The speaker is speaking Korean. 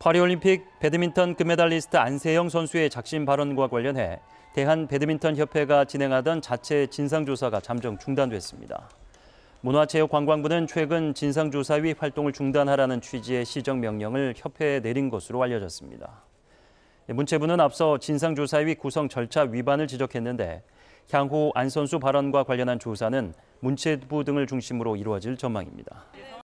파리올림픽 배드민턴 금메달리스트 안세영 선수의 작심 발언과 관련해 대한 배드민턴 협회가 진행하던 자체 진상조사가 잠정 중단됐습니다. 문화체육관광부는 최근 진상조사위 활동을 중단하라는 취지의 시정 명령을 협회에 내린 것으로 알려졌습니다. 문체부는 앞서 진상조사위 구성 절차 위반을 지적했는데 향후 안 선수 발언과 관련한 조사는 문체부 등을 중심으로 이루어질 전망입니다.